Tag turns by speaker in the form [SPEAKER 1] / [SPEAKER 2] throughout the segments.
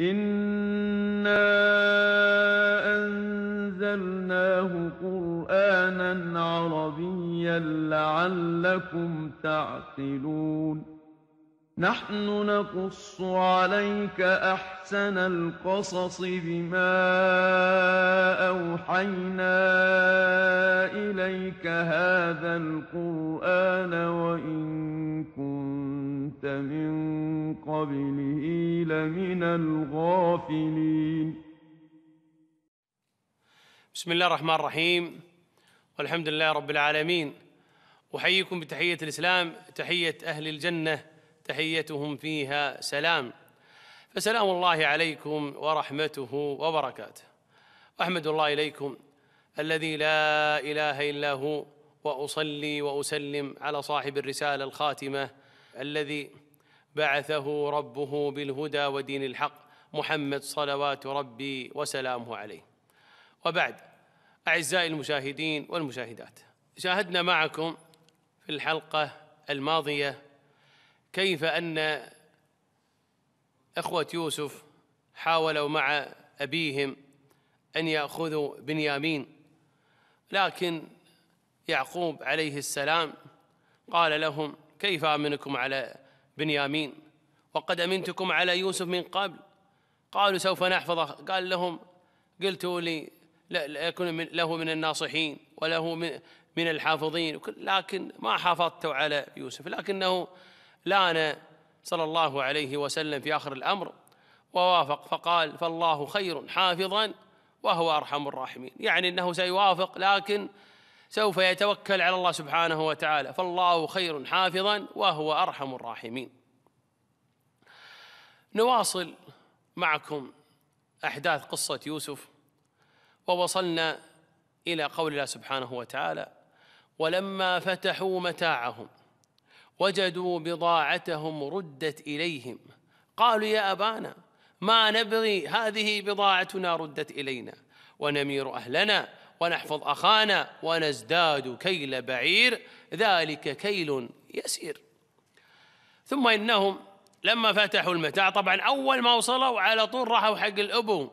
[SPEAKER 1] إِنَّا أَنزَلْنَاهُ قُرْآنًا عَرَبِيًّا لَّعَلَّكُمْ تَعْقِلُونَ نَحْنُ نَقُصُّ عَلَيْكَ أَحْسَنَ الْقَصَصِ بِمَا أَوْحَيْنَا إِلَيْكَ هَٰذَا الْقُرْآنَ قبله لمن الغافلين بسم الله الرحمن الرحيم والحمد لله رب العالمين أحييكم بتحية الإسلام تحية أهل الجنة تحيتهم فيها سلام فسلام الله عليكم ورحمته وبركاته أحمد الله إليكم الذي لا إله إلا هو وأصلي وأسلم على صاحب الرسالة الخاتمة الذي بعثه ربه بالهدى ودين الحق محمد صلوات ربي وسلامه عليه وبعد أعزائي المشاهدين والمشاهدات شاهدنا معكم في الحلقة الماضية كيف أن إخوة يوسف حاولوا مع أبيهم أن يأخذوا بنيامين لكن يعقوب عليه السلام قال لهم كيف أمنكم على بنيامين وقد امنتكم على يوسف من قبل قالوا سوف نحفظه قال لهم قلت لي لا يكون من له من الناصحين وله من من الحافظين لكن ما حافظت على يوسف لكنه لان صلى الله عليه وسلم في اخر الامر ووافق فقال فالله خير حافظا وهو ارحم الراحمين يعني انه سيوافق لكن سوف يتوكل على الله سبحانه وتعالى فالله خير حافظا وهو ارحم الراحمين نواصل معكم احداث قصه يوسف ووصلنا الى قول الله سبحانه وتعالى ولما فتحوا متاعهم وجدوا بضاعتهم ردت اليهم قالوا يا ابانا ما نبغي هذه بضاعتنا ردت الينا ونمير اهلنا ونحفظ أخانا ونزداد كيل بعير ذلك كيل يسير ثم إنهم لما فتحوا المتاع طبعا أول ما وصلوا على طول راحوا حق الأبو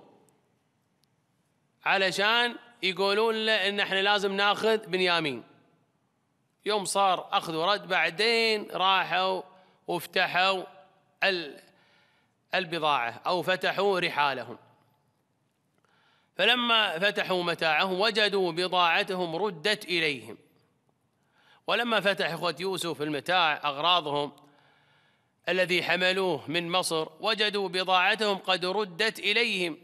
[SPEAKER 1] علشان يقولون له إن إحنا لازم ناخذ بنيامين يوم صار أخذ ورد بعدين راحوا وافتحوا البضاعة أو فتحوا رحالهم فلما فتحوا متاعهم وجدوا بضاعتهم ردت إليهم ولما فتح إخوة يوسف المتاع أغراضهم الذي حملوه من مصر وجدوا بضاعتهم قد ردت إليهم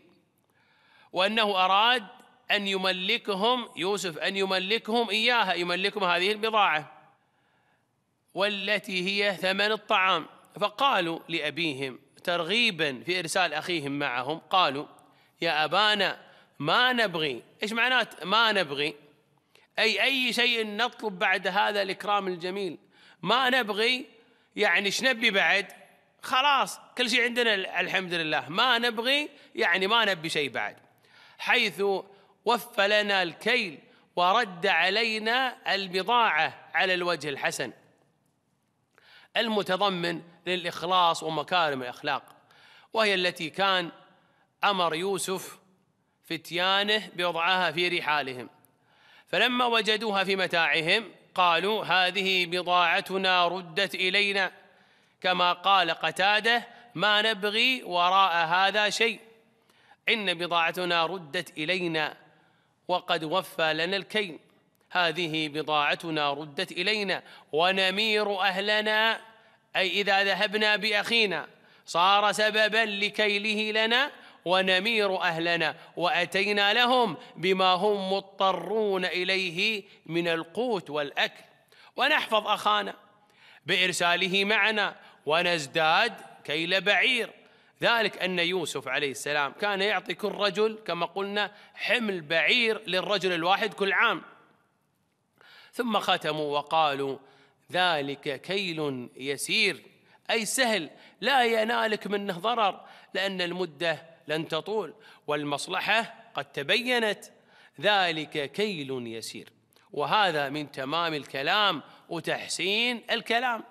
[SPEAKER 1] وأنه أراد أن يملكهم يوسف أن يملكهم إياها يملكهم هذه البضاعة والتي هي ثمن الطعام فقالوا لأبيهم ترغيبا في إرسال أخيهم معهم قالوا يا أبانا ما نبغي ايش معنات ما نبغي اي اي شيء نطلب بعد هذا الاكرام الجميل ما نبغي يعني ايش نبي بعد خلاص كل شيء عندنا الحمد لله ما نبغي يعني ما نبي شيء بعد حيث وفى لنا الكيل ورد علينا البضاعه على الوجه الحسن المتضمن للاخلاص ومكارم الاخلاق وهي التي كان امر يوسف فتيانه بضعها في رحالهم فلما وجدوها في متاعهم قالوا هذه بضاعتنا ردت الينا كما قال قتاده ما نبغي وراء هذا شيء ان بضاعتنا ردت الينا وقد وفى لنا الكيل هذه بضاعتنا ردت الينا ونمير اهلنا اي اذا ذهبنا باخينا صار سببا لكيله لنا ونمير أهلنا وأتينا لهم بما هم مضطرون إليه من القوت والأكل ونحفظ أخانا بإرساله معنا ونزداد كيل بعير ذلك أن يوسف عليه السلام كان يعطي كل رجل كما قلنا حمل بعير للرجل الواحد كل عام ثم ختموا وقالوا ذلك كيل يسير أي سهل لا ينالك منه ضرر لأن المدة لن تطول والمصلحة قد تبينت ذلك كيل يسير وهذا من تمام الكلام وتحسين الكلام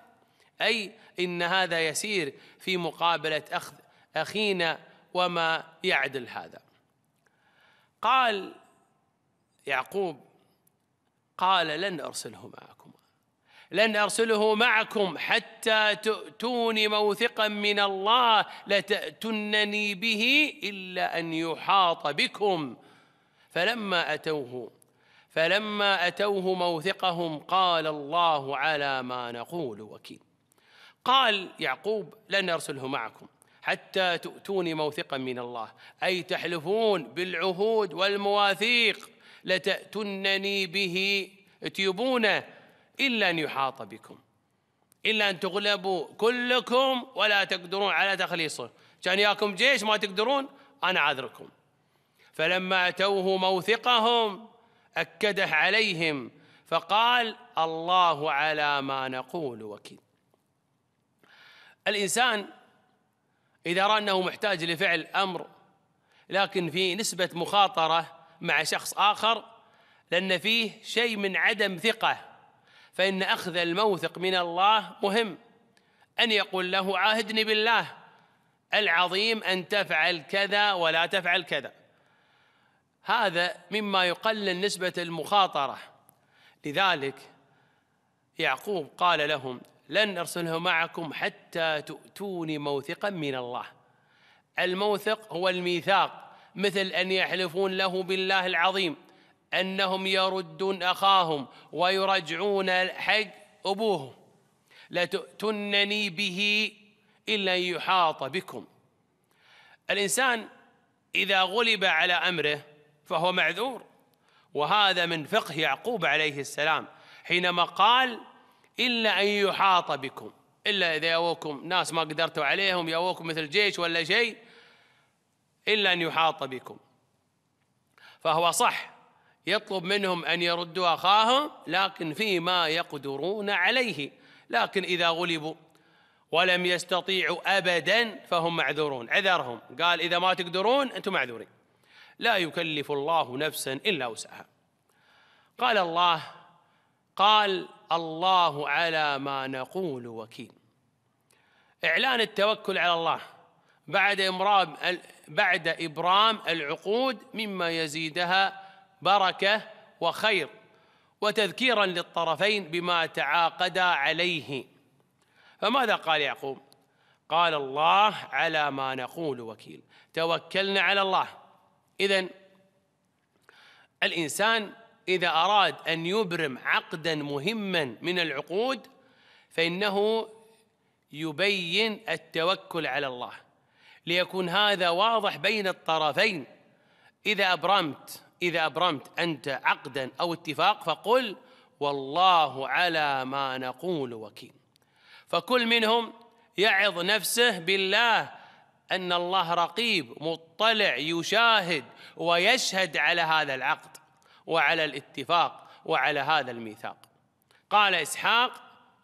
[SPEAKER 1] أي إن هذا يسير في مقابلة أخذ أخينا وما يعدل هذا قال يعقوب قال لن أرسله معكم لن أرسله معكم حتى تؤتوني موثقا من الله لتأتنني به إلا أن يحاط بكم فلما أتوه فلما أتوه موثقهم قال الله على ما نقول وكيل قال يعقوب لن أرسله معكم حتى تؤتوني موثقا من الله أي تحلفون بالعهود والمواثيق لتأتنني به تيبونه إلا أن يحاط بكم إلا أن تغلبوا كلكم ولا تقدرون على تخليصه كان ياكم جيش ما تقدرون أنا عذركم فلما أتوه موثقهم أكده عليهم فقال الله على ما نقول وكيل الإنسان إذا رأى أنه محتاج لفعل أمر لكن في نسبة مخاطرة مع شخص آخر لأن فيه شيء من عدم ثقة فإن أخذ الموثق من الله مهم أن يقول له عاهدني بالله العظيم أن تفعل كذا ولا تفعل كذا هذا مما يقلل نسبة المخاطرة لذلك يعقوب قال لهم لن أرسله معكم حتى تؤتوني موثقا من الله الموثق هو الميثاق مثل أن يحلفون له بالله العظيم أنهم يردون أخاهم ويرجعون حق أبوهم لتؤتنني به إلا أن يحاط بكم الإنسان إذا غلب على أمره فهو معذور وهذا من فقه يعقوب عليه السلام حينما قال إلا أن يحاط بكم إلا إذا يوكم ناس ما قدرتوا عليهم يوكم مثل جيش ولا شيء إلا أن يحاط بكم فهو صح يطلب منهم أن يردوا أخاهم لكن فيما يقدرون عليه لكن إذا غلبوا ولم يستطيعوا أبدا فهم معذورون عذرهم قال إذا ما تقدرون أنتم معذورين لا يكلف الله نفسا إلا وسعها قال الله قال الله على ما نقول وكيل إعلان التوكل على الله بعد إبرام بعد إبرام العقود مما يزيدها بركه وخير وتذكيرا للطرفين بما تعاقدا عليه فماذا قال يعقوب قال الله على ما نقول وكيل توكلنا على الله اذا الانسان اذا اراد ان يبرم عقدا مهما من العقود فانه يبين التوكل على الله ليكون هذا واضح بين الطرفين اذا ابرمت إذا أبرمت أنت عقدا أو اتفاق فقل والله على ما نقول وكيل فكل منهم يعظ نفسه بالله أن الله رقيب مطلع يشاهد ويشهد على هذا العقد وعلى الاتفاق وعلى هذا الميثاق قال إسحاق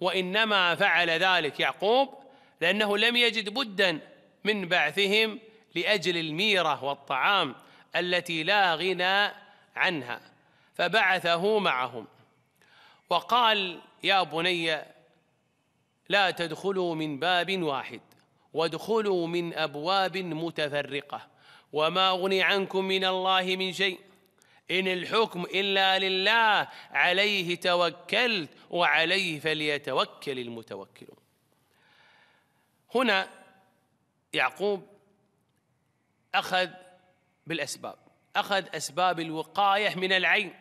[SPEAKER 1] وإنما فعل ذلك يعقوب لأنه لم يجد بدا من بعثهم لأجل الميرة والطعام التي لا غنى عنها فبعثه معهم وقال يا بني لا تدخلوا من باب واحد وادخلوا من ابواب متفرقه وما اغني عنكم من الله من شيء ان الحكم الا لله عليه توكلت وعليه فليتوكل المتوكلون هنا يعقوب اخذ بالأسباب أخذ أسباب الوقاية من العين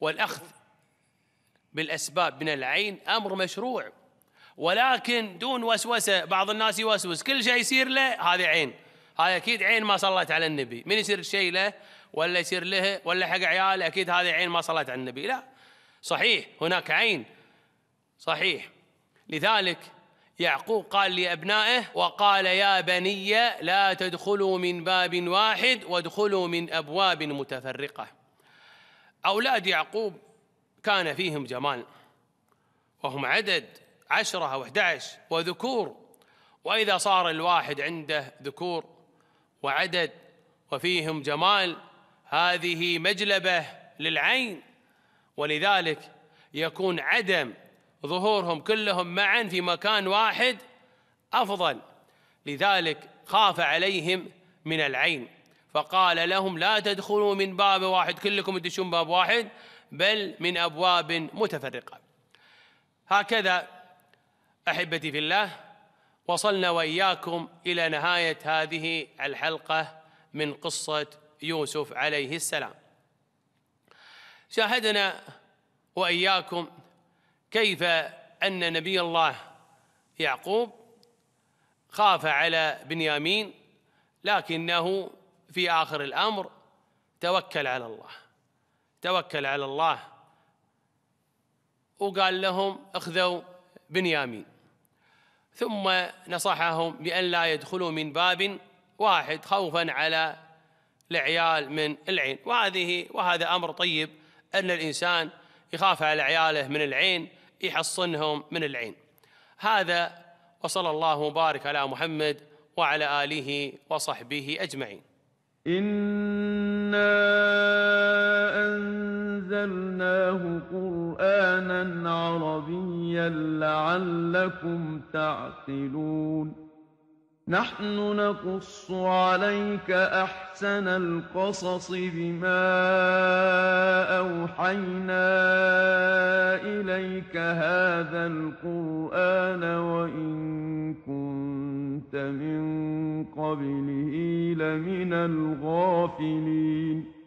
[SPEAKER 1] والأخذ بالأسباب من العين أمر مشروع ولكن دون وسوسة بعض الناس يوسوس كل شيء يصير له هذه عين هذا أكيد عين ما صلت على النبي من يصير شيء له ولا يصير له ولا حق عياله أكيد هذه عين ما صلت على النبي لا صحيح هناك عين صحيح لذلك يعقوب قال لأبنائه وقال يا بني لا تدخلوا من باب واحد وادخلوا من أبواب متفرقة أولاد يعقوب كان فيهم جمال وهم عدد عشرة أو 11 وذكور وإذا صار الواحد عنده ذكور وعدد وفيهم جمال هذه مجلبة للعين ولذلك يكون عدم ظهورهم كلهم معا في مكان واحد افضل لذلك خاف عليهم من العين فقال لهم لا تدخلوا من باب واحد كلكم تدشون باب واحد بل من ابواب متفرقه هكذا احبتي في الله وصلنا واياكم الى نهايه هذه الحلقه من قصه يوسف عليه السلام شاهدنا واياكم كيف أن نبي الله يعقوب خاف على بنيامين لكنه في آخر الأمر توكل على الله توكل على الله وقال لهم اخذوا بنيامين ثم نصحهم بأن لا يدخلوا من باب واحد خوفا على العيال من العين وهذه وهذا أمر طيب أن الإنسان يخاف على عياله من العين يحصنهم من العين هذا وصلى الله وبارك على محمد وعلى آله وصحبه أجمعين إنا أنزلناه قرآنا عربيا لعلكم تعقلون نحن نقص عليك أحسن القصص بما أوحينا إليك هذا القرآن وإن كنت من قبله لمن الغافلين